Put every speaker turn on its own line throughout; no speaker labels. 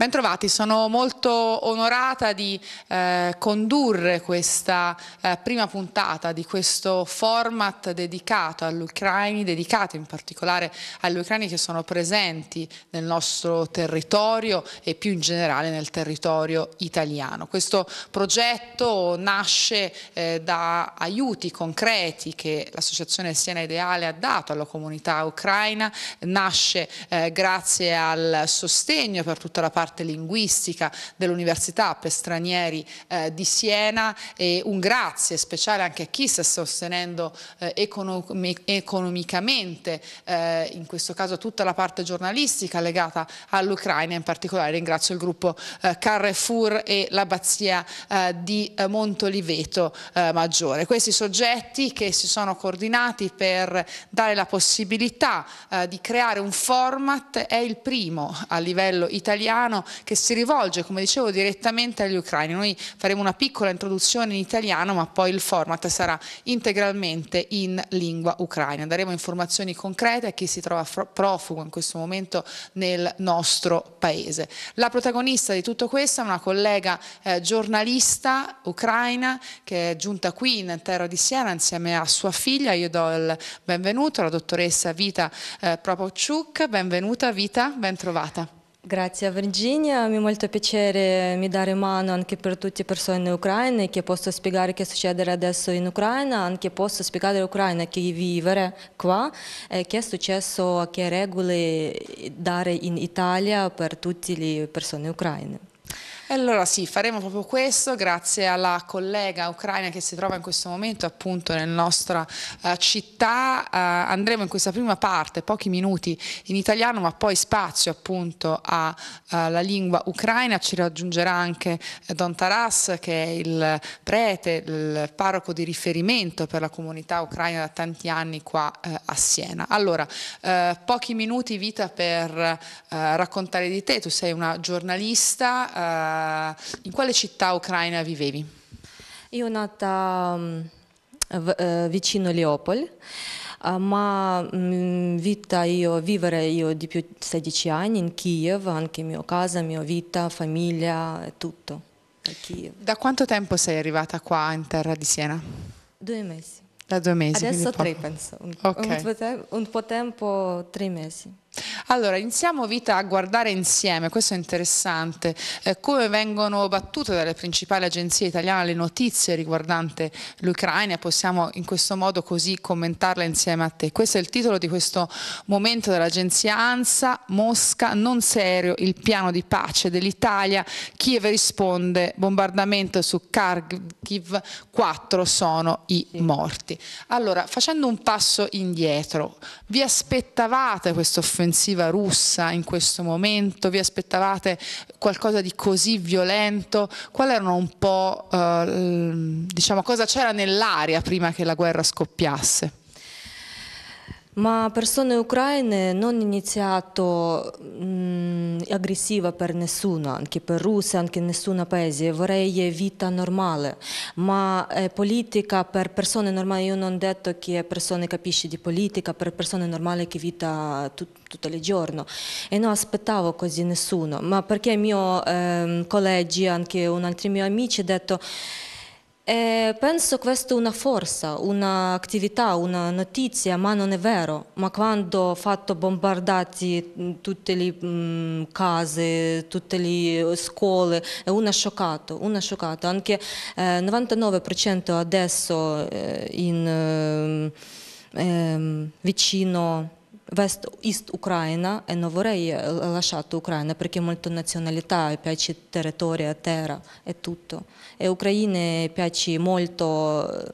Bentrovati, sono molto onorata di eh, condurre questa eh, prima puntata di questo format dedicato agli ucraini, dedicato in particolare agli ucraini che sono presenti nel nostro territorio e più in generale nel territorio italiano. Questo progetto nasce eh, da aiuti concreti che l'associazione Siena Ideale ha dato alla comunità ucraina, nasce eh, grazie al sostegno per tutta la parte parte linguistica dell'Università per stranieri eh, di Siena e un grazie speciale anche a chi sta sostenendo eh, economic economicamente eh, in questo caso tutta la parte giornalistica legata all'Ucraina, in particolare ringrazio il gruppo eh, Carrefour e l'Abbazia eh, di eh, Montoliveto Maggiore. Questi soggetti che si sono coordinati per dare la possibilità di creare un format è il primo a livello italiano che si rivolge, come dicevo, direttamente agli ucraini. Noi faremo una piccola introduzione in italiano, ma poi il format sarà integralmente in lingua ucraina. Daremo informazioni concrete a chi si trova profugo in questo momento nel nostro paese. La protagonista di tutto questo è una collega eh, giornalista ucraina che è giunta qui in terra di Siena insieme a sua figlia. Io do il benvenuto alla dottoressa Vita eh, Propociuk. Benvenuta Vita, ben trovata. Grazie Virginia, mi è molto
piacere mi dare mano anche per tutte le persone ucraine che posso spiegare che succede adesso in Ucraina, anche posso spiegare all'Ucraina che vivere qua, eh, che è successo, che regole dare in Italia per tutte le persone ucraine.
Allora sì, faremo proprio questo grazie alla collega ucraina che si trova in questo momento appunto nella nostra uh, città. Uh, andremo in questa prima parte, pochi minuti in italiano, ma poi spazio appunto alla eh, uh, lingua ucraina. Ci raggiungerà anche Don Taras che è il prete, il parroco di riferimento per la comunità ucraina da tanti anni qua a Siena. Allora, pochi minuti vita per raccontare di te. Tu sei una giornalista eh, in quale città ucraina vivevi? Io nata
mm, v, eh, vicino Leopol, eh, ma mm, vita io, vivere io di più di 16 anni in Kiev, anche mia casa, mia vita,
famiglia, tutto. Da quanto tempo sei arrivata qua in terra di Siena?
Due mesi.
Da due mesi. Adesso tre penso.
Okay. Un, un po' tempo tre mesi.
Allora, iniziamo Vita a guardare insieme, questo è interessante, eh, come vengono battute dalle principali agenzie italiane le notizie riguardante l'Ucraina, possiamo in questo modo così commentarle insieme a te. Questo è il titolo di questo momento dell'agenzia ANSA, Mosca, non serio, il piano di pace dell'Italia, Kiev risponde, bombardamento su Kharkiv, quattro sono i morti. Allora, facendo un passo indietro, vi aspettavate questo fenomeno? l'offensiva russa in questo momento? Vi aspettavate qualcosa di così violento? Qual erano un po', eh, diciamo, cosa c'era nell'aria prima che la guerra scoppiasse? Ma persone
ucraine non iniziato mh, mm, aggressiva per nessuno, anche per Russia, anche nessun paese, vorrei vita normale, ma eh, politica per persone normali, io non ho detto che persone capisci di politica, per persone normali che vita tut, tutto il giorno e non aspettavo così nessuno, ma perché il mio eh, collegio, anche un altro mio amico ha detto eh, penso questa è una forza, un'attività, una notizia, ma non è vero. Ma quando ho fatto bombardare mm, tutte le mh, mm, case, tutte le eh, scuole, è una scioccata, una scioccata. Anche il eh, 99% adesso eh, in, ehm, ehm, vicino вест Ucraina e non vorrei eh, lasciare Ucraina perché molto nazionalità, piace territorio, terra e tutto. E Ucraina piace molto eh,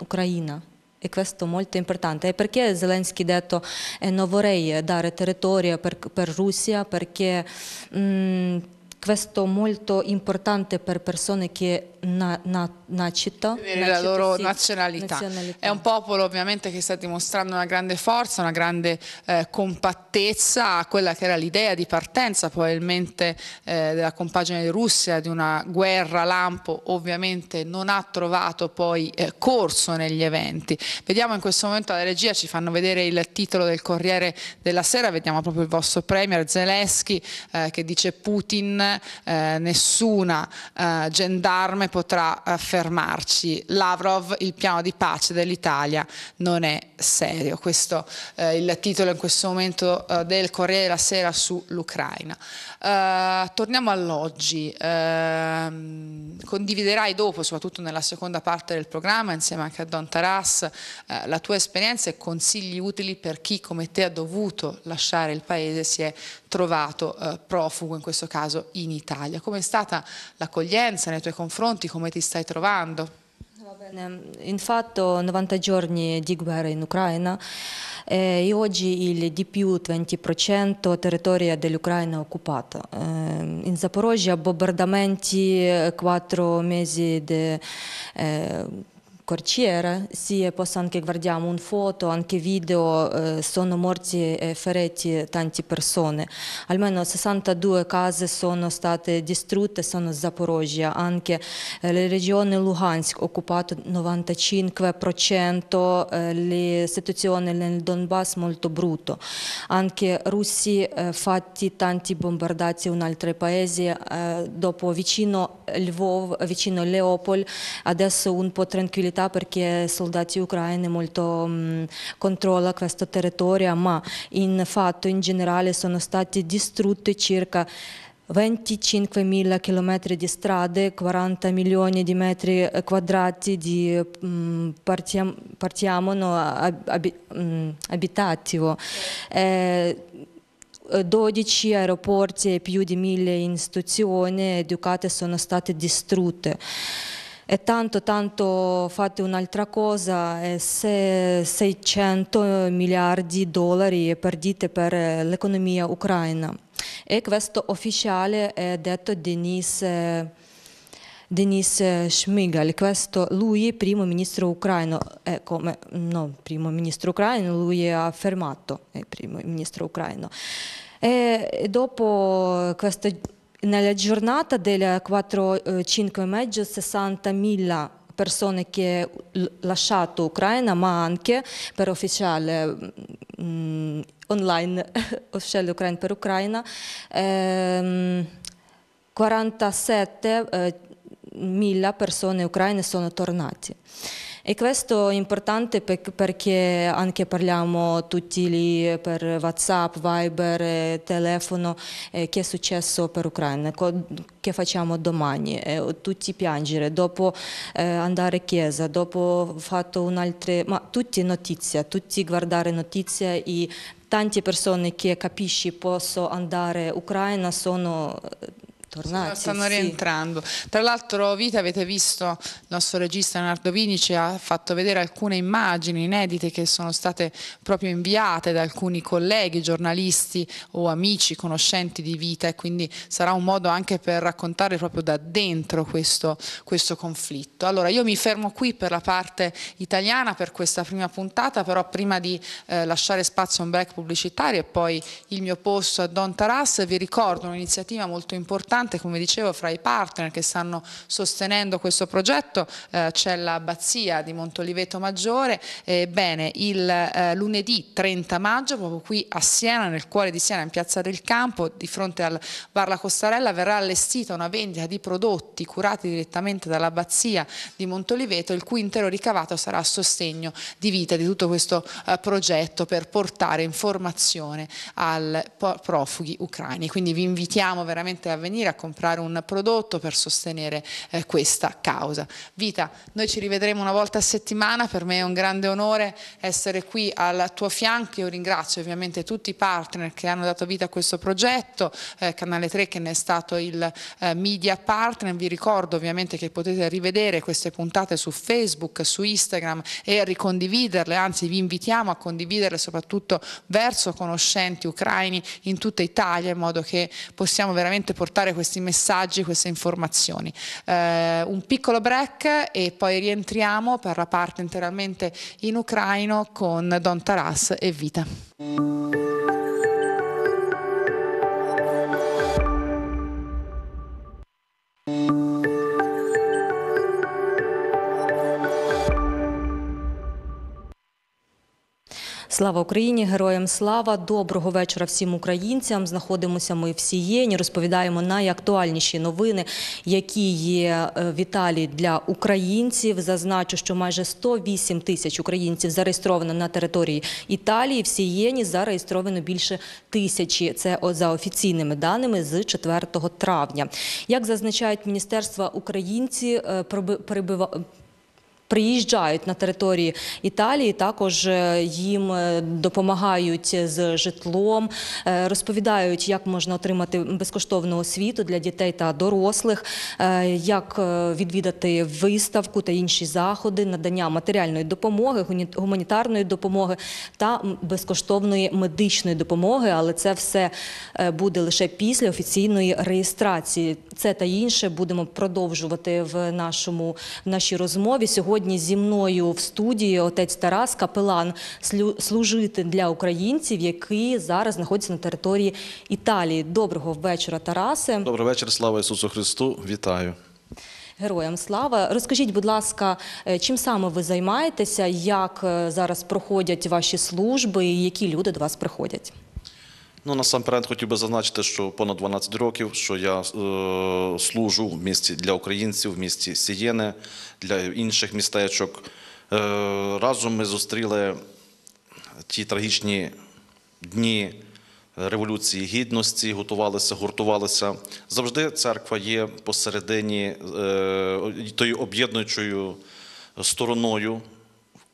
Ucraina. E questo è molto importante. E perché Zelensky ha detto eh, non vorrei dare territorio per, per Russia? Perché mh, mm, questo è molto importante per persone che na, na, nacito, nella loro sì, nazionalità. nazionalità.
È un popolo ovviamente che sta dimostrando una grande forza, una grande eh, compattezza a quella che era l'idea di partenza probabilmente eh, della compagine di Russia, di una guerra lampo ovviamente non ha trovato poi eh, corso negli eventi. Vediamo in questo momento la regia, ci fanno vedere il titolo del Corriere della Sera, vediamo proprio il vostro premier Zelensky eh, che dice Putin, eh, nessuna eh, gendarme mai potrà fermarci. Lavrov, il piano di pace dell'Italia non è serio. Questo è eh, il titolo in questo momento eh, del Corriere della Sera sull'Ucraina. Uh, torniamo all'oggi. Uh, condividerai dopo, soprattutto nella seconda parte del programma, insieme anche a Don Taras, uh, la tua esperienza e consigli utili per chi come te ha dovuto lasciare il paese, e si è trovato eh, profugo, in questo caso in Italia. Com'è stata l'accoglienza nei tuoi confronti? Come ti stai trovando?
Infatti 90 giorni di guerra in Ucraina eh, e oggi il di più 20% territorio dell'Ucraina occupato. Eh, in Zaporozhia bombardamenti 4 eh, mesi di eh, corciere, sì, e poi anche guardiamo un foto, anche video, eh, sono morti e feriti tante persone. Almeno 62 case sono state distrutte, sono Zaporozhia, anche eh, la regione Luhansk occupata 95%, eh, la situazione nel Donbass molto brutta. Anche russi eh, fatti tanti bombardati in altri paesi, eh, dopo vicino Lvov, vicino Leopol, adesso un po' tranquillità città perché i soldati ucraini molto mh, mm, controllano questo territorio, ma in fatto in generale sono stati distrutti circa 25.000 km di strade, 40 milioni di metri quadrati di mh, mm, partiamo, no, ab, mh, mm, abitativo. Eh, 12 aeroporti e più di 1000 istituzioni educate sono state distrutte e tanto, tanto fate un'altra cosa, e se 600 miliardi di dollari perdite per eh, l'economia ucraina. E questo ufficiale è detto Denis, Denis Schmigel, questo lui è primo ministro ucraino, eh, come, no, primo ministro ucraino, lui ha affermato, è primo ministro ucraino. E dopo questo nella giornata delle 4-5 eh, e 60.000 persone che hanno lasciato l'Ucraina, ma anche per ufficiale mh, mm, online, ufficiale Ucraina per Ucraina, ehm, 47.000 eh, persone ucraine sono tornate. E questo è importante perché anche parliamo tutti lì per Whatsapp, Viber, eh, telefono, eh, che è successo per Ucraina, che facciamo domani, eh, tutti piangere, dopo eh, andare a chiesa, dopo fatto un'altra... ma tutti notizie, tutti guardare notizie e tante persone che capisci posso andare in Ucraina sono eh, tornati. Stanno rientrando.
Tra l'altro, Vita, avete visto, il nostro regista Leonardo Vini ci ha fatto vedere alcune immagini inedite che sono state proprio inviate da alcuni colleghi, giornalisti o amici, conoscenti di Vita e quindi sarà un modo anche per raccontare proprio da dentro questo, questo conflitto. Allora, io mi fermo qui per la parte italiana, per questa prima puntata, però prima di eh, lasciare spazio a un break pubblicitario e poi il mio posto a Don Taras, vi ricordo un'iniziativa molto importante importante, come dicevo, fra i partner che stanno sostenendo questo progetto eh, c'è l'abbazia di Montoliveto Maggiore, ebbene eh, lunedì 30 maggio proprio qui a Siena, nel cuore di Siena, in Piazza del Campo, di fronte al Bar La Costarella verrà allestita una vendita di prodotti curati direttamente dall'abbazia di Montoliveto, il cui intero ricavato sarà a sostegno di vita di tutto questo eh, progetto per portare informazione ai profughi ucraini. Quindi vi invitiamo veramente a venire a comprare un prodotto per sostenere eh, questa causa. Vita, noi ci rivedremo una volta a settimana, per me è un grande onore essere qui al tuo fianco, io ringrazio ovviamente tutti i partner che hanno dato vita a questo progetto, eh, Canale 3 che ne è stato il eh, media partner, vi ricordo ovviamente che potete rivedere queste puntate su Facebook, su Instagram e ricondividerle, anzi vi invitiamo a condividerle soprattutto verso conoscenti ucraini in tutta Italia in modo che possiamo veramente portare questi messaggi, queste informazioni. Eh, un piccolo break e poi rientriamo per la parte interamente in ucraino con Don Taras e Vita.
Слава Україні, героям слава! Доброго вечора всім українцям. Знаходимося ми в сієні. Розповідаємо найактуальніші новини, які є е, в Італії для українців. Зазначу, що майже 108 тисяч українців зареєстровано на території Італії. В сієні зареєстровано більше тисячі. Це за офіційними даними з 4 травня. Як зазначають міністерства, українці е, перебувають приїжджають на території Італії, також е, їм е, допомагають з житлом, е, розповідають, як можна отримати безкоштовну освіту для дітей та дорослих, як відвідати виставку та інші заходи, надання матеріальної допомоги, гуманітарної допомоги та безкоштовної медичної допомоги. Але це все буде лише після офіційної реєстрації. Це та інше будемо продовжувати в нашому нашій розмові сьогодні сьогодні зі мною в студії отець Тарас Капелан, служити для українців, які зараз знаходяться на території Італії. Доброго вечора, Тарасе.
Доброго вечора, слава Ісусу Христу. Вітаю.
Героям слава, розкажіть, будь ласка, е, чим саме ви займаєтеся, як е, зараз проходять ваші служби і які люди до вас приходять?
Ну насамперед хотів би зазначити, що понад 12 років, що я е, служу в місті для українців, в місті Сієне для інших містечок. Е, Разом ми зустріли ті трагічні дні. Революції гідності готувалися, гуртувалися завжди. Церква є посередині е, тою об'єднуючою стороною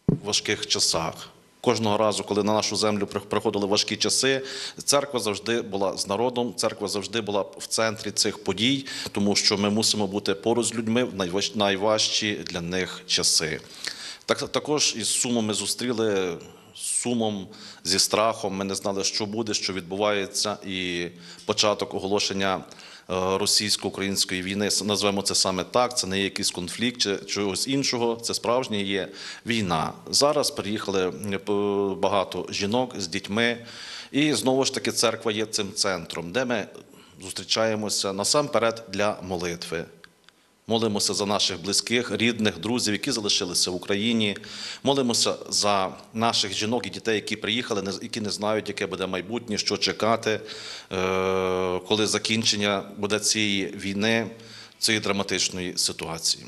в важких часах. Кожного разу, коли на нашу землю приходили важкі часи, церква завжди була з народом, церква завжди була в центрі цих подій, тому що ми мусимо бути поруч з людьми в найважчі для них часи. Так також із сумом ми зустріли. Сумом зі страхом ми не знали, що буде, що відбувається, і початок оголошення Е, російсько-української війни. Назвемо це саме так. Це не якийсь конфлікт чи чогось іншого. Це справжня є війна. Зараз приїхали е, багато жінок з дітьми, і знову ж таки церква є цим центром, де ми зустрічаємося насамперед для молитви. Молимося за наших близьких, рідних, друзів, які залишилися в Україні. Молимося за наших жінок і дітей, які приїхали, які не знають, яке буде майбутнє, що чекати, е, коли закінчення буде цієї війни, цієї драматичної ситуації.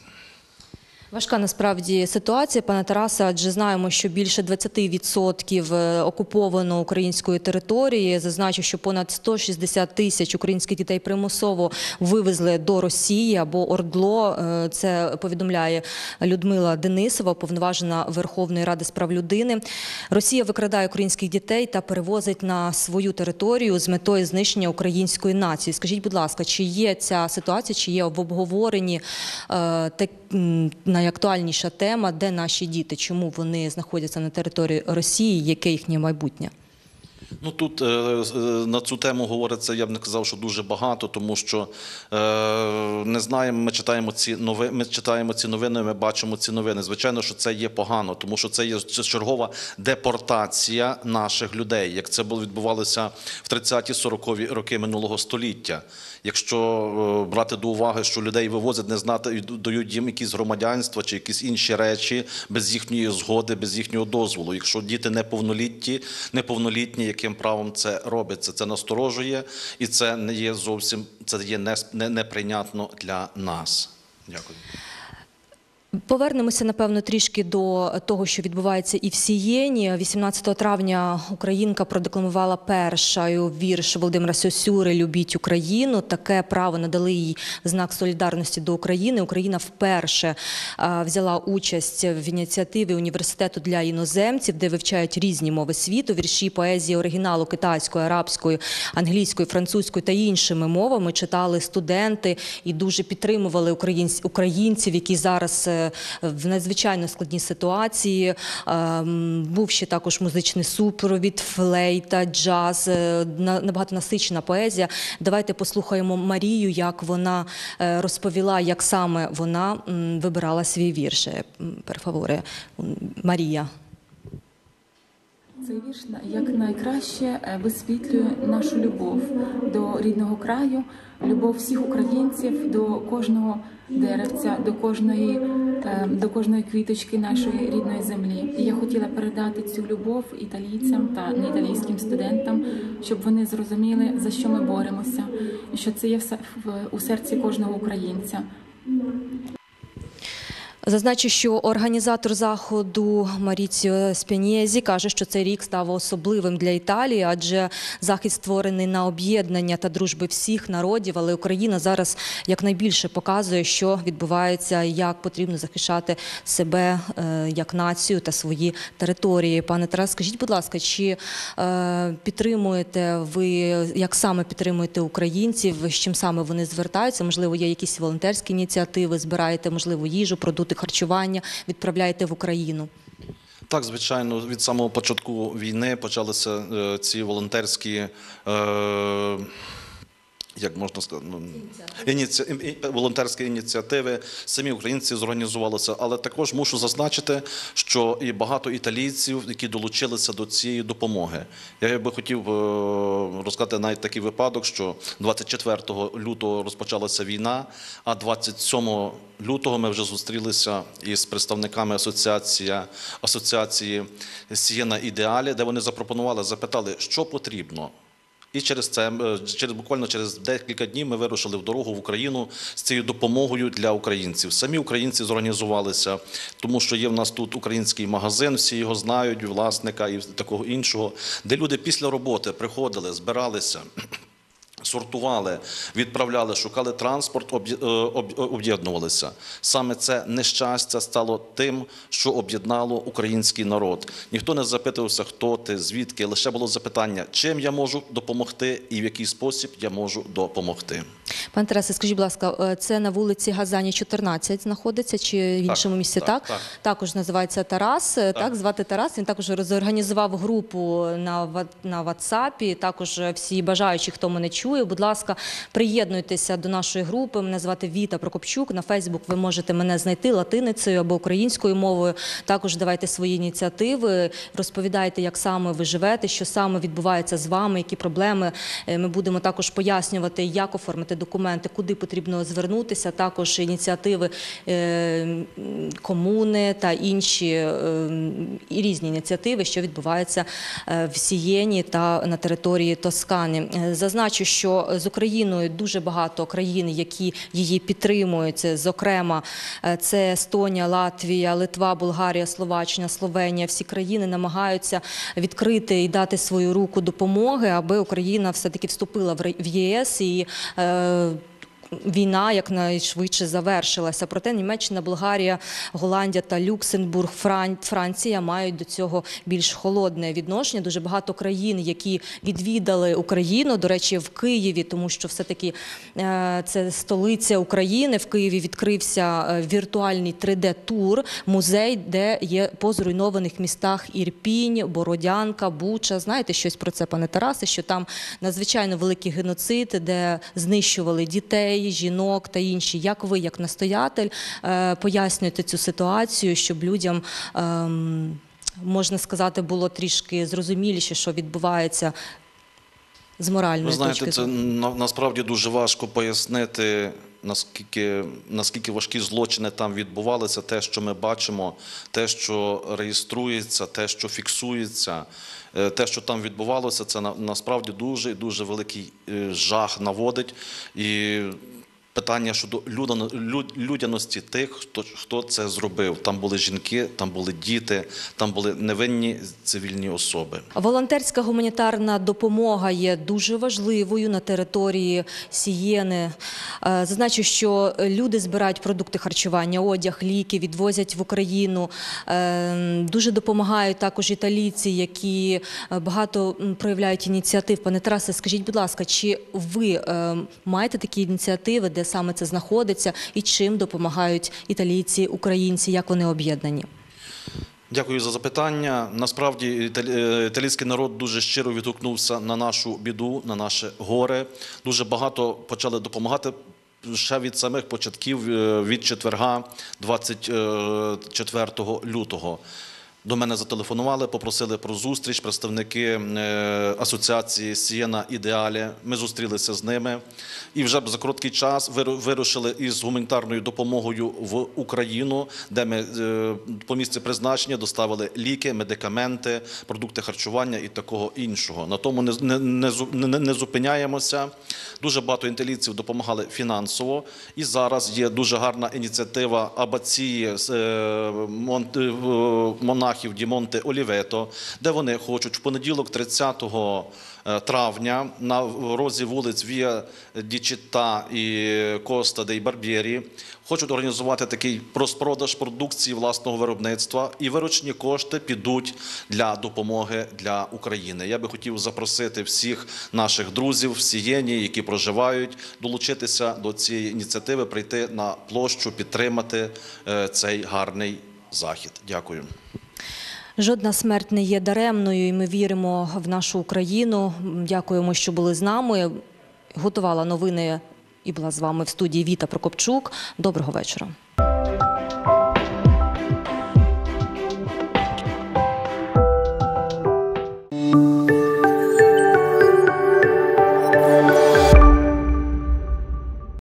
Важка насправді ситуація, пане Тарасе, адже знаємо, що більше 20% е, окуповано української території. Зазначу, що понад 160 тисяч українських дітей примусово вивезли до Росії або Ордло. Е, це повідомляє Людмила Денисова, повноважена Верховної Ради з прав людини. Росія викрадає українських дітей та перевозить на свою територію з метою знищення української нації. Скажіть, будь ласка, чи є ця ситуація, чи є в обговоренні е, на найактуальніша тема, де наші діти, чому вони знаходяться на території Росії, яке їхнє майбутнє?
Ну тут е, е, на цю тему говориться, я б не казав, що дуже багато, тому що е, не знаємо. Ми читаємо ці новини, ми читаємо ці новини. Ми бачимо ці новини. Звичайно, що це є погано, тому що це є чергова депортація наших людей, як це було відбувалося в 30-40-ві роки минулого століття якщо е, брати до уваги, що людей вивозять, не знати дають їм якісь громадянства чи якісь інші речі без їхньої згоди, без їхнього дозволу. Якщо діти неповнолітні, неповнолітні, яким правом це робиться, це насторожує і це не є зовсім це є неприйнятно для нас. Дякую.
Повернемося напевно трішки до того, що відбувається, і в Сієні. 18 травня Українка продекламувала першою вірш Володимира Сосюри Любіть Україну. Таке право надали їй знак солідарності до України. Україна вперше взяла участь в ініціативі університету для іноземців, де вивчають різні мови світу. Вірші поезії оригіналу китайської, арабської, англійської, французької та іншими мовами читали студенти і дуже підтримували українців, які зараз. Е, в надзвичайно складній ситуації. Ем, був ще також музичний супровід, флейта, джаз, е, набагато насичена поезія. Давайте послухаємо Марію, як вона е, розповіла, як саме вона вибирала свій вірш. Е, Перфавори Марія. Цей вірш як найкраще висвітлює нашу любов до рідного краю, любов всіх українців до кожного деревця, до кожної е, до кожної квіточки нашої рідної землі. І я хотіла передати цю любов італійцям та неіталійським студентам, щоб вони зрозуміли за що ми боремося, і що це є в в у серці кожного
українця.
Зазначу, що організатор заходу Маріціо Спінєзі каже, що цей рік став особливим для Італії, адже захід створений на об'єднання та дружби всіх народів. Але Україна зараз якнайбільше показує, що відбувається, як потрібно захищати себе е, як націю та свої території. Пане Тарас, скажіть, будь ласка, чи е, підтримуєте ви як саме підтримуєте українців? З чим саме вони звертаються? Можливо, є якісь волонтерські ініціативи, збираєте можливо їжу, продукти харчування відправляєте в Україну?
Так, звичайно, від самого початку війни почалися е, ці волонтерські. Е, як можна сказати, ну, ініці... волонтерські ініціативи, самі українці зорганізувалися, але також мушу зазначити, що і багато італійців, які долучилися до цієї допомоги. Я би хотів е, розказати навіть такий випадок, що 24 лютого розпочалася війна, а 27 лютого ми вже зустрілися із представниками асоціації, асоціації Сієна Ідеалі, де вони запропонували, запитали, що потрібно. І через це е, через буквально через декілька днів ми вирушили в дорогу в Україну з цією допомогою для українців. Самі українці зорганізувалися, тому що є в нас тут український магазин, всі його знають, власника і такого іншого, де люди після роботи приходили, збиралися сортували, відправляли, шукали транспорт, е, е, об'єднувалися. Саме це нещастя стало тим, що об'єднало український народ. Ніхто не запитувався, хто ти, звідки лише було запитання, чим я можу допомогти і в який спосіб я можу допомогти.
Пане Тарасе, скажіть, будь ласка, е, це на вулиці Газані, 14 знаходиться чи в іншому так, місці? Так, так? так також називається Тарас. Так. так звати Тарас. Він також розорганізував групу на на Ватсапі. Також всі бажаючі, хто мене чує працюю. Будь ласка, приєднуйтеся до нашої групи. Мене звати Віта Прокопчук. На Фейсбук ви можете мене знайти латиницею або українською мовою. Також давайте свої ініціативи, розповідайте, як саме ви живете, що саме відбувається з вами, які проблеми. Е, ми будемо також пояснювати, як оформити документи, куди потрібно звернутися. Також ініціативи е, комуни та інші е, і різні ініціативи, що відбуваються в Сієні та на території Тоскани. Зазначу, що що з Україною дуже багато країн, які її підтримують. Зокрема, е, це Естонія, Латвія, Литва, Болгарія, Словаччина, Словенія. Всі країни намагаються відкрити і дати свою руку допомоги, аби Україна все таки вступила в ЄС і. Е, війна якнайшвидше завершилася. Проте Німеччина, Болгарія, Голландія та Люксембург, Франція мають до цього більш холодне відношення. Дуже багато країн, які відвідали Україну, до речі, в Києві, тому що все таки е, це столиця України. В Києві відкрився е, віртуальний 3D-тур, музей, де є по зруйнованих містах Ірпінь, Бородянка, Буча. Знаєте щось про це, пане Тарасе? Що там надзвичайно великий геноцид, де знищували дітей дітей, жінок та інші. Як ви, як настоятель, е, пояснюєте цю ситуацію, щоб людям ем, можна сказати було трішки зрозуміліше, що відбувається? З моральної Ви знаєте, точки. це
насправді дуже важко пояснити наскільки наскільки важкі злочини там відбувалися, те, що ми бачимо, те, що реєструється, те, що фіксується, е, те, що там відбувалося, це насправді дуже дуже великий е, жах наводить і питання щодо людяності тих, хто хто це зробив. Там були жінки, там були діти, там були невинні цивільні особи.
Волонтерська гуманітарна допомога є дуже важливою на території сієни. Е, зазначу, що люди збирають продукти харчування, одяг, ліки відвозять в Україну. Е, дуже допомагають також італійці, які е, багато проявляють ініціатив. Пане Тарасе, скажіть, будь ласка, чи ви маєте такі ініціативи, де саме це знаходиться і чим допомагають італійці, українці, як вони об'єднані.
Дякую за запитання. Насправді е, італійський народ дуже щиро відгукнувся на нашу біду, на наше горе. Дуже багато почали допомагати. Ще від самих початків е, від четверга, 24 е, лютого. До мене зателефонували, попросили про зустріч представники е, асоціації Сієна Ідеалі. Ми зустрілися з ними і вже за короткий час вирушили із гуманітарною допомогою в Україну, де ми е, по місці призначення доставили ліки, медикаменти, продукти харчування і такого іншого. На тому не, не, не, зупиняємося. Дуже багато інтеліців допомагали фінансово, і зараз є дуже гарна ініціатива Абації е, монах монахів Дімонте Олівето, де вони хочуть в понеділок, 30 е, травня, на розі вулиць Вія Дічита і Коста де Барбєрі, хочуть організувати такий розпродаж продукції власного виробництва, і виручні кошти підуть для допомоги для України. Я би хотів запросити всіх наших друзів в Сієні, які проживають, долучитися до цієї ініціативи, прийти на площу, підтримати е, цей гарний захід. Дякую.
Жодна смерть не є даремною, і ми віримо в нашу Україну. Дякуємо, що були з нами. Готувала новини і була з вами в студії Віта Прокопчук. Доброго вечора.